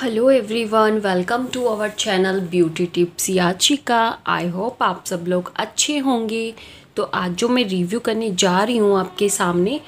hello everyone welcome to our channel beauty tips Yachika I hope आप सब लोग अच्छे होंगे तो आज जो मैं रिव्यू करने जा रही हूँ आपके सामने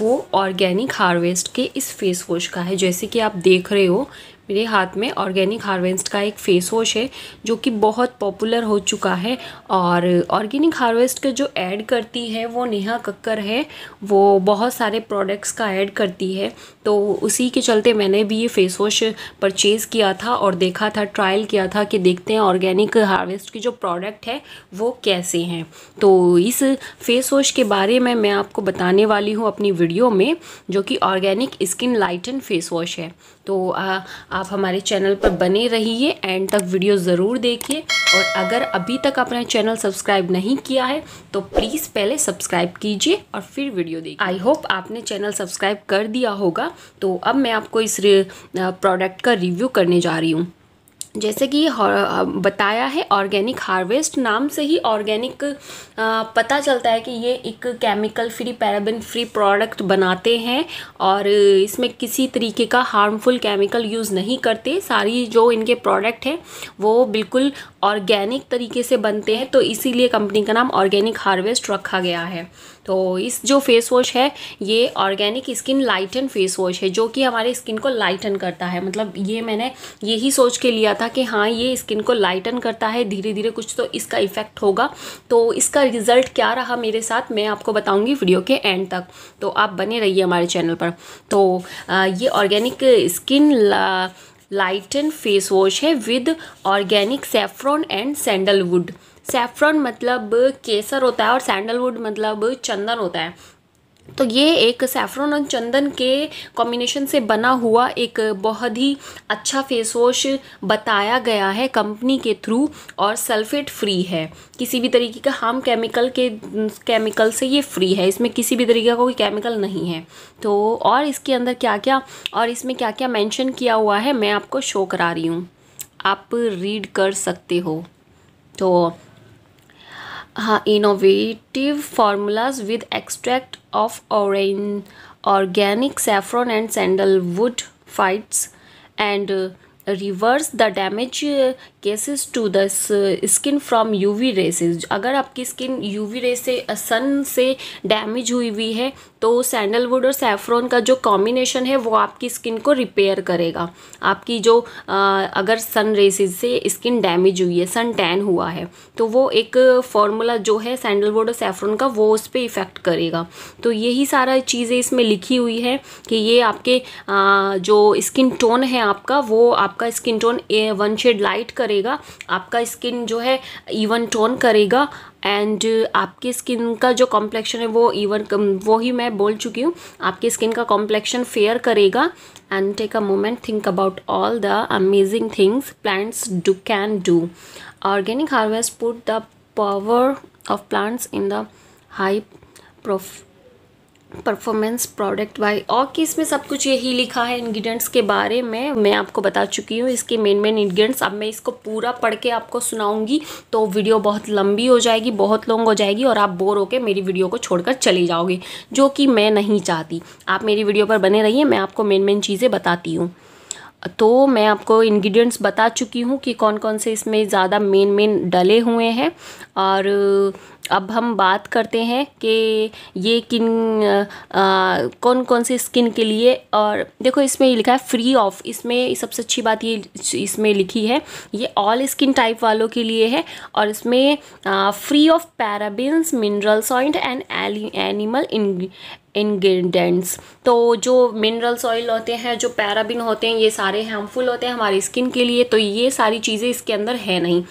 वो ऑर्गेनिक हार्वेस्ट के इस फेस वॉश का है जैसे कि आप देख रहे हो मेरे हाथ में ऑर्गेनिक हार्वेस्ट का एक फेस वॉश है जो कि बहुत पॉपुलर हो चुका है और ऑर्गेनिक हार्वेस्ट का जो ऐड करती है वो नेहा कक्कर है वो बहुत सारे प्रोडक्ट्स का ऐड करती है तो उसी के चलते मैंने भी ये फेस वॉश परचेज़ किया था और देखा था ट्रायल किया था कि देखते हैं ऑर्गेनिक हार्वेस्ट की जो प्रोडक्ट है वो कैसे हैं तो इस फेस वॉश के बारे में मैं आपको बताने वाली हूँ अपनी वीडियो में जो कि organic skin lighten face wash है तो आ, आप हमारे चैनल पर बने रहिए एंड तक वीडियो ज़रूर देखिए और अगर अभी तक आपने चैनल सब्सक्राइब नहीं किया है तो प्लीज़ पहले सब्सक्राइब कीजिए और फिर वीडियो देखिए आई होप आपने चैनल सब्सक्राइब कर दिया होगा तो अब मैं आपको इस प्रोडक्ट का रिव्यू करने जा रही हूँ जैसे कि बताया है ऑर्गेनिक हार्वेस्ट नाम से ही ऑर्गेनिक पता चलता है कि ये एक chemical free paraben free product बनाते हैं और इसमें किसी तरीके का हार्मफुल केमिकल यूज़ नहीं करते सारी जो इनके प्रोडक्ट हैं वो बिल्कुल ऑर्गेनिक तरीके से बनते हैं तो इसीलिए कंपनी का नाम ऑर्गेनिक हार्वेस्ट रखा गया है तो इस जो फेस वॉश है ये organic skin lighten face wash है जो कि हमारे स्किन को लाइटन करता है मतलब ये मैंने यही सोच के लिया था कि हाँ ये स्किन को लाइटन करता है धीरे धीरे कुछ तो इसका इफ़ेक्ट होगा तो इसका रिज़ल्ट क्या रहा मेरे साथ मैं आपको बताऊँगी वीडियो के एंड तक तो आप बने रहिए हमारे चैनल पर तो आ, ये organic skin lighten face wash है with organic saffron and sandalwood saffron मतलब केसर होता है और सैंडलवुड मतलब चंदन होता है तो ये एक सेफ्रॉन और चंदन के कॉम्बिनेशन से बना हुआ एक बहुत ही अच्छा फेस वॉश बताया गया है कंपनी के थ्रू और सल्फेट फ्री है किसी भी तरीके का हार्म केमिकल के केमिकल से ये फ्री है इसमें किसी भी तरीके का कोई केमिकल नहीं है तो और इसके अंदर क्या क्या और इसमें क्या क्या मेंशन किया हुआ है मैं आपको शो करा रही हूँ आप रीड कर सकते हो तो uh, innovative formulas with extract of orange, organic saffron and sandalwood fights and uh, reverse the damage uh, causes to the skin from UV rays अगर आपकी स्किन यूवी रेस से सन से डैमेज हुई हुई है तो सैंडलवुड और सैफ्रॉन का जो कॉम्बिनेशन है वो आपकी स्किन को रिपेयर करेगा आपकी जो आ, अगर सन रेसेस से स्किन डैमेज हुई है सन टैन हुआ है तो वो एक फॉर्मूला जो है सैंडलवुड और सैफ्रॉन का वो उस पर इफ़ेक्ट करेगा तो यही सारा चीज़ें इसमें लिखी हुई है कि ये आपके आ, जो स्किन टोन है आपका वो आपका skin tone one shade light करे करेगा आपका स्किन जो है इवन टोन करेगा एंड आपकी स्किन का जो कॉम्प्लेक्शन है वो इवन वो ही मैं बोल चुकी हूँ आपकी स्किन का कॉम्प्लेक्शन फेयर करेगा and take a moment think about all the amazing things plants do can do organic harvest put the power of plants in the high prof performance product by और कि इसमें सब कुछ यही लिखा है इंग्रेडिएंट्स के बारे में मैं आपको बता चुकी हूँ इसके मेन मेन इंग्रेडिएंट्स अब मैं इसको पूरा पढ़ के आपको सुनाऊंगी तो वीडियो बहुत लंबी हो जाएगी बहुत लॉन्ग हो जाएगी और आप बोर होकर मेरी वीडियो को छोड़कर चले जाओगे जो कि मैं नहीं चाहती आप मेरी वीडियो पर बने रहिए मैं आपको मेन मेन चीज़ें बताती हूँ तो मैं आपको इंग्रेडिएंट्स बता चुकी हूँ कि कौन कौन से इसमें ज़्यादा मेन मेन डले हुए हैं और अब हम बात करते हैं कि ये किन आ, कौन कौन से स्किन के लिए और देखो इसमें ये लिखा है फ्री ऑफ इसमें सबसे अच्छी बात ये इसमें लिखी है ये ऑल स्किन टाइप वालों के लिए है और इसमें आ, फ्री ऑफ पैराबिन्स मिनरल सॉइंट एंड एनिमल इन इन्ग्रीडेंट्स तो जो मिनरल्स ऑयल होते हैं जो पैराबिन होते हैं ये सारे हार्मफुल होते हैं हमारी स्किन के लिए तो ये सारी चीज़ें इसके अंदर है नहीं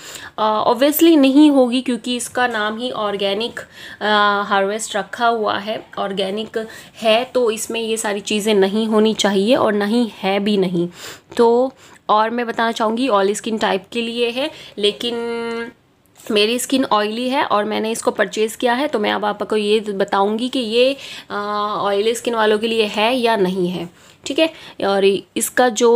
ऑब्वियसली नहीं होगी क्योंकि इसका नाम ही ऑर्गेनिक हार्वेस्ट रखा हुआ है ऑर्गेनिक है तो इसमें ये सारी चीज़ें नहीं होनी चाहिए और नहीं है भी नहीं तो और मैं बताना चाहूँगी ऑल स्किन टाइप के लिए है लेकिन मेरी स्किन ऑयली है और मैंने इसको परचेज़ किया है तो मैं अब आपको ये बताऊँगी कि ये ऑयली स्किन वालों के लिए है या नहीं है ठीक है और इसका जो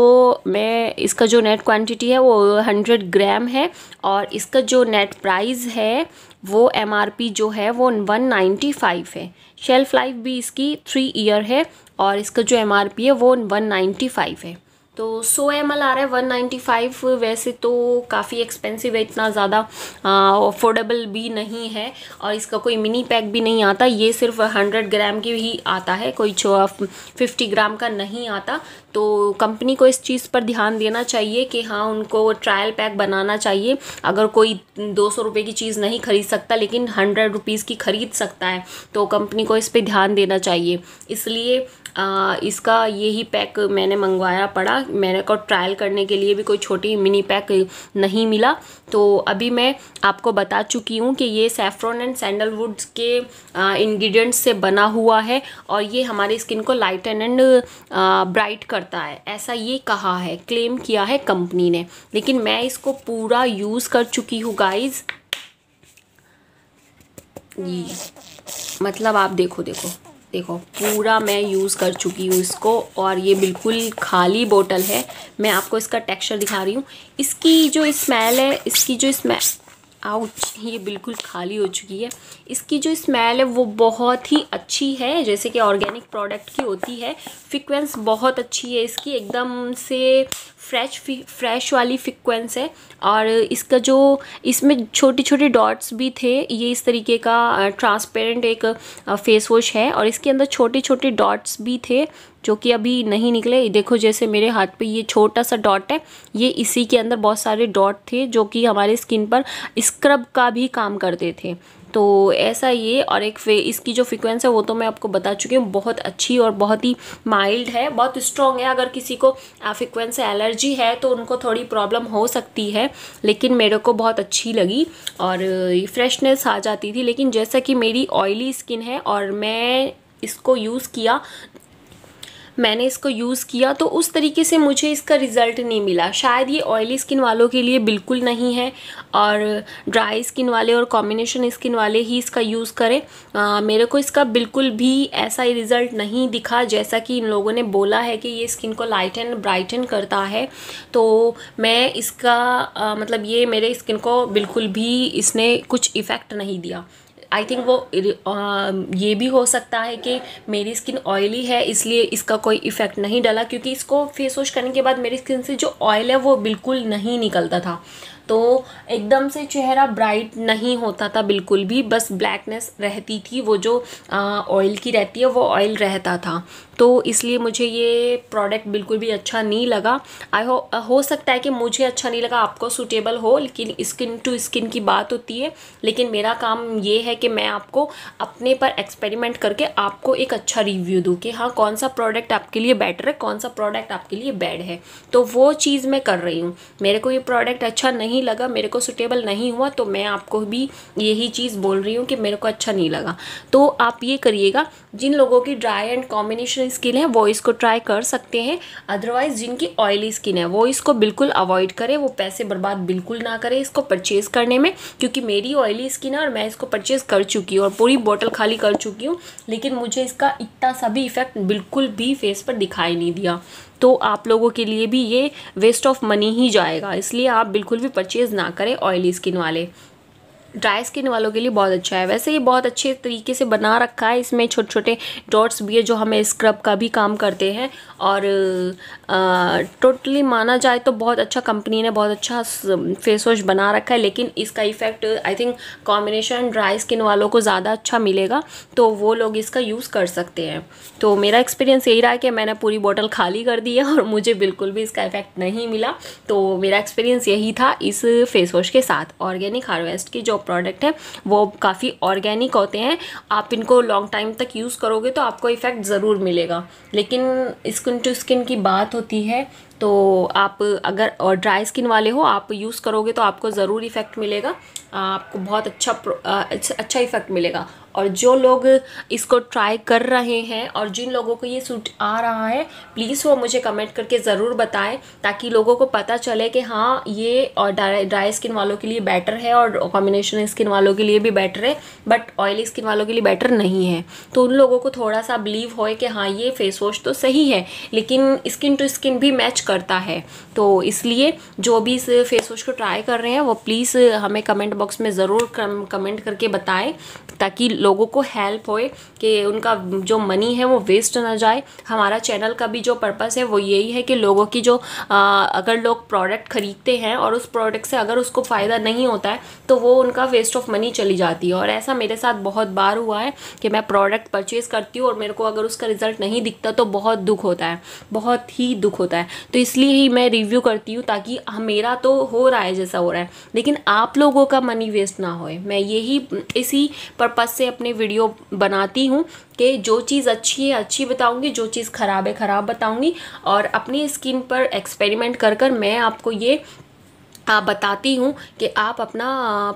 मैं इसका जो नेट क्वांटिटी है वो हंड्रेड ग्राम है और इसका जो नेट प्राइस है वो एम जो है वो वन नाइन्टी फाइव है शेल्फ लाइफ भी इसकी थ्री ईयर है और इसका जो एम है वो वन नाइन्टी फाइव है तो 100 एम आ रहा है 195 वैसे तो काफ़ी एक्सपेंसिव है इतना ज़्यादा अफोर्डेबल भी नहीं है और इसका कोई मिनी पैक भी नहीं आता ये सिर्फ 100 ग्राम की ही आता है कोई फिफ्टी ग्राम का नहीं आता तो कंपनी को इस चीज़ पर ध्यान देना चाहिए कि हाँ उनको ट्रायल पैक बनाना चाहिए अगर कोई दो सौ की चीज़ नहीं खरीद सकता लेकिन हंड्रेड रुपीज़ की खरीद सकता है तो कंपनी को इस पर ध्यान देना चाहिए इसलिए आ, इसका ये ही पैक मैंने मंगवाया पड़ा मैंने को ट्रायल करने के लिए भी कोई छोटी मिनी पैक नहीं मिला तो अभी मैं आपको बता चुकी हूँ कि ये सेफ्रॉन एंड सैंडलवुड्स के इंग्रेडिएंट्स से बना हुआ है और ये हमारी स्किन को लाइट एंड ब्राइट करता है ऐसा ये कहा है क्लेम किया है कंपनी ने लेकिन मैं इसको पूरा यूज़ कर चुकी हूँ गाइज़ मतलब आप देखो देखो देखो पूरा मैं यूज़ कर चुकी हूँ इसको और ये बिल्कुल खाली बोतल है मैं आपको इसका टेक्सचर दिखा रही हूँ इसकी जो स्मेल है इसकी जो स्मेल आउच ये बिल्कुल खाली हो चुकी है इसकी जो स्मेल है वो बहुत ही अच्छी है जैसे कि ऑर्गेनिक प्रोडक्ट की होती है फ्रिक्वेंस बहुत अच्छी है इसकी एकदम से फ्रेश फ्रेश वाली फ्रिक्वेंस है और इसका जो इसमें छोटे छोटे डॉट्स भी थे ये इस तरीके का ट्रांसपेरेंट एक फेस वॉश है और इसके अंदर छोटे छोटे डॉट्स भी थे जो कि अभी नहीं निकले देखो जैसे मेरे हाथ पे ये छोटा सा डॉट है ये इसी के अंदर बहुत सारे डॉट थे जो कि हमारे स्किन पर स्क्रब का भी काम करते थे तो ऐसा ये और एक फे इसकी जो फ्रिक्वेंस है वो तो मैं आपको बता चुकी हूँ बहुत अच्छी और बहुत ही माइल्ड है बहुत स्ट्रॉन्ग है अगर किसी को फ्रिक्वेंस से एलर्जी है तो उनको थोड़ी प्रॉब्लम हो सकती है लेकिन मेरे को बहुत अच्छी लगी और फ्रेशनेस आ जाती थी लेकिन जैसा कि मेरी ऑयली स्किन है और मैं इसको यूज़ किया मैंने इसको यूज़ किया तो उस तरीके से मुझे इसका रिज़ल्ट नहीं मिला शायद ये ऑयली स्किन वालों के लिए बिल्कुल नहीं है और ड्राई स्किन वाले और कॉम्बिनेशन स्किन वाले ही इसका यूज़ करें आ, मेरे को इसका बिल्कुल भी ऐसा रिज़ल्ट नहीं दिखा जैसा कि इन लोगों ने बोला है कि ये स्किन को लाइट एंड ब्राइटन करता है तो मैं इसका आ, मतलब ये मेरे स्किन को बिल्कुल भी इसने कुछ इफ़ेक्ट नहीं दिया आई थिंक वो ये भी हो सकता है कि मेरी स्किन ऑयली है इसलिए इसका कोई इफ़ेक्ट नहीं डाला क्योंकि इसको फेस वॉश करने के बाद मेरी स्किन से जो ऑयल है वो बिल्कुल नहीं निकलता था तो एकदम से चेहरा ब्राइट नहीं होता था बिल्कुल भी बस ब्लैकनेस रहती थी वो जो ऑयल की रहती है वो ऑयल रहता था तो इसलिए मुझे ये प्रोडक्ट बिल्कुल भी अच्छा नहीं लगा आई हो हो सकता है कि मुझे अच्छा नहीं लगा आपको सूटेबल हो लेकिन स्किन टू स्किन की बात होती है लेकिन मेरा काम ये है कि मैं आपको अपने पर एक्सपेरिमेंट करके आपको एक अच्छा रिव्यू दूँ कि हाँ कौन सा प्रोडक्ट आपके लिए बेटर है कौन सा प्रोडक्ट आपके लिए बैड है तो वो चीज़ मैं कर रही हूँ मेरे को ये प्रोडक्ट अच्छा नहीं नहीं लगा मेरे को सुटेबल नहीं हुआ तो मैं आपको भी यही चीज़ बोल रही हूँ कि मेरे को अच्छा नहीं लगा तो आप ये करिएगा जिन लोगों की ड्राई एंड कॉम्बिनेशन स्किन है वो इसको ट्राई कर सकते हैं अदरवाइज़ जिनकी ऑयली स्किन है वो इसको बिल्कुल अवॉइड करें वो पैसे बर्बाद बिल्कुल ना करें इसको परचेज़ करने में क्योंकि मेरी ऑयली स्किन है और मैं इसको परचेज़ कर चुकी हूँ और पूरी बॉटल खाली कर चुकी हूँ लेकिन मुझे इसका इतना सा भी इफ़ेक्ट बिल्कुल भी फेस पर दिखाई नहीं दिया तो आप लोगों के लिए भी ये वेस्ट ऑफ मनी ही जाएगा इसलिए आप बिल्कुल भी परचेज़ ना करें ऑयली स्किन वाले ड्राई स्किन वालों के लिए बहुत अच्छा है वैसे ये बहुत अच्छे तरीके से बना रखा है इसमें छोटे छोटे डॉट्स भी है जो हमें स्क्रब का भी काम करते हैं और टोटली माना जाए तो बहुत अच्छा कंपनी ने बहुत अच्छा फेस वॉश बना रखा है लेकिन इसका effect I think combination dry skin वालों को ज़्यादा अच्छा मिलेगा तो वो लोग इसका यूज़ कर सकते हैं तो मेरा एक्सपीरियंस यही रहा कि मैंने पूरी बॉटल खाली कर दी है और मुझे बिल्कुल भी इसका इफ़ेक्ट नहीं मिला तो मेरा एक्सपीरियंस यही था इस फेस वॉश के साथ ऑर्गेनिक हार्वेस्ट की जो प्रोडक्ट है वो काफ़ी ऑर्गेनिक होते हैं आप इनको लॉन्ग टाइम तक यूज़ करोगे तो आपको इफ़ेक्ट ज़रूर मिलेगा लेकिन स्किन टू स्किन की बात होती है तो आप अगर और ड्राई स्किन वाले हो आप यूज़ करोगे तो आपको ज़रूर इफ़ेक्ट मिलेगा आपको बहुत अच्छा अच्छा इफ़ेक्ट मिलेगा और जो लोग इसको ट्राई कर रहे हैं और जिन लोगों को ये सूट आ रहा है प्लीज़ वो मुझे कमेंट करके ज़रूर बताएं ताकि लोगों को पता चले कि हाँ ये और ड्राई स्किन वालों के लिए बेटर है और कॉम्बिनेशन स्किन वालों के लिए भी बेटर है बट ऑयली स्किन वालों के लिए बेटर नहीं है तो उन लोगों को थोड़ा सा बिलीव होए कि हाँ ये फेस वॉश तो सही है लेकिन स्किन टू स्किन भी मैच करता है तो इसलिए जो भी इस फेस वॉश को ट्राई कर रहे हैं वो प्लीज़ हमें कमेंट बॉक्स में ज़रूर कमेंट करके बताएं ताकि लोगों को हेल्प होए कि उनका जो मनी है वो वेस्ट ना जाए हमारा चैनल का भी जो पर्पस है वो यही है कि लोगों की जो आ, अगर लोग प्रोडक्ट ख़रीदते हैं और उस प्रोडक्ट से अगर उसको फ़ायदा नहीं होता है तो वो उनका वेस्ट ऑफ मनी चली जाती है और ऐसा मेरे साथ बहुत बार हुआ है कि मैं प्रोडक्ट परचेज़ करती हूँ और मेरे को अगर उसका रिज़ल्ट नहीं दिखता तो बहुत दुख होता है बहुत ही दुख होता है तो इसलिए ही मैं रिव्यू करती हूँ ताकि हाँ, मेरा तो हो रहा है जैसा हो रहा है लेकिन आप लोगों का मनी वेस्ट ना होए मैं यही इसी पर्पज़ से अपने वीडियो बनाती हूँ कि जो चीज़ अच्छी है अच्छी बताऊँगी जो चीज़ ख़राब है ख़राब बताऊँगी और अपनी स्किन पर एक्सपेरिमेंट कर कर मैं आपको ये आप बताती हूँ कि आप अपना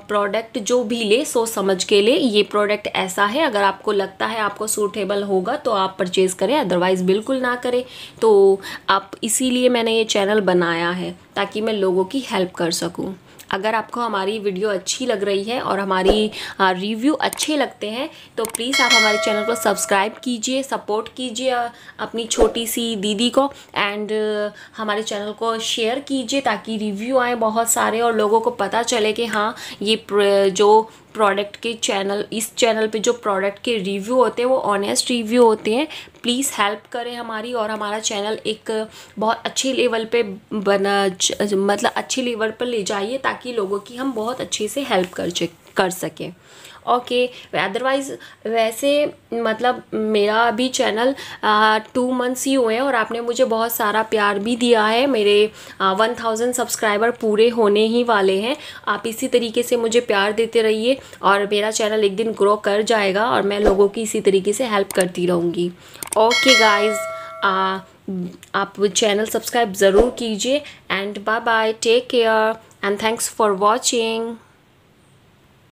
प्रोडक्ट जो भी ले सोच समझ के ले ये प्रोडक्ट ऐसा है अगर आपको लगता है आपको सूटेबल होगा तो आप परचेज़ करें अदरवाइज़ बिल्कुल ना करें तो आप इसीलिए मैंने ये चैनल बनाया है ताकि मैं लोगों की हेल्प कर सकूँ अगर आपको हमारी वीडियो अच्छी लग रही है और हमारी रिव्यू अच्छे लगते हैं तो प्लीज़ आप हमारे चैनल को सब्सक्राइब कीजिए सपोर्ट कीजिए अपनी छोटी सी दीदी को एंड हमारे चैनल को शेयर कीजिए ताकि रिव्यू आए बहुत सारे और लोगों को पता चले कि हाँ ये जो प्रोडक्ट के चैनल इस चैनल पे जो प्रोडक्ट के रिव्यू होते हैं वो ऑनेस्ट रिव्यू होते हैं प्लीज़ हेल्प करें हमारी और हमारा चैनल एक बहुत अच्छे लेवल पे बना मतलब अच्छे लेवल पर ले जाइए ताकि लोगों की हम बहुत अच्छे से हेल्प कर कर सकें ओके अदरवाइज़ वैसे मतलब मेरा अभी चैनल टू मंथ्स ही हुए हैं और आपने मुझे बहुत सारा प्यार भी दिया है मेरे वन थाउजेंड सब्सक्राइबर पूरे होने ही वाले हैं आप इसी तरीके से मुझे प्यार देते रहिए और मेरा चैनल एक दिन ग्रो कर जाएगा और मैं लोगों की इसी तरीके से हेल्प करती रहूँगी ओके गाइज़ आप चैनल सब्सक्राइब ज़रूर कीजिए and bye bye take care and thanks for watching